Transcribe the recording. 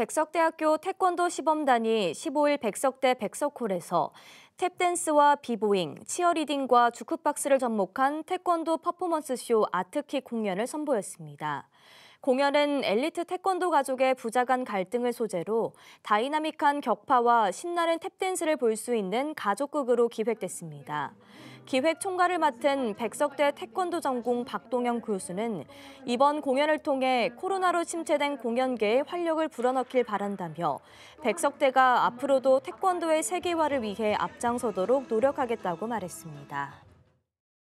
백석대학교 태권도 시범단이 15일 백석대 백석홀에서 탭댄스와 비보잉, 치어리딩과 주크박스를 접목한 태권도 퍼포먼스쇼 아트킥 공연을 선보였습니다. 공연은 엘리트 태권도 가족의 부자 간 갈등을 소재로 다이나믹한 격파와 신나는 탭댄스를 볼 수 있는 가족극으로 기획됐습니다. 기획 총괄을 맡은 백석대 태권도 전공 박동영 교수는 이번 공연을 통해 코로나로 침체된 공연계의 활력을 불어넣길 바란다며 백석대가 앞으로도 태권도의 세계화를 위해 앞장서도록 노력하겠다고 말했습니다.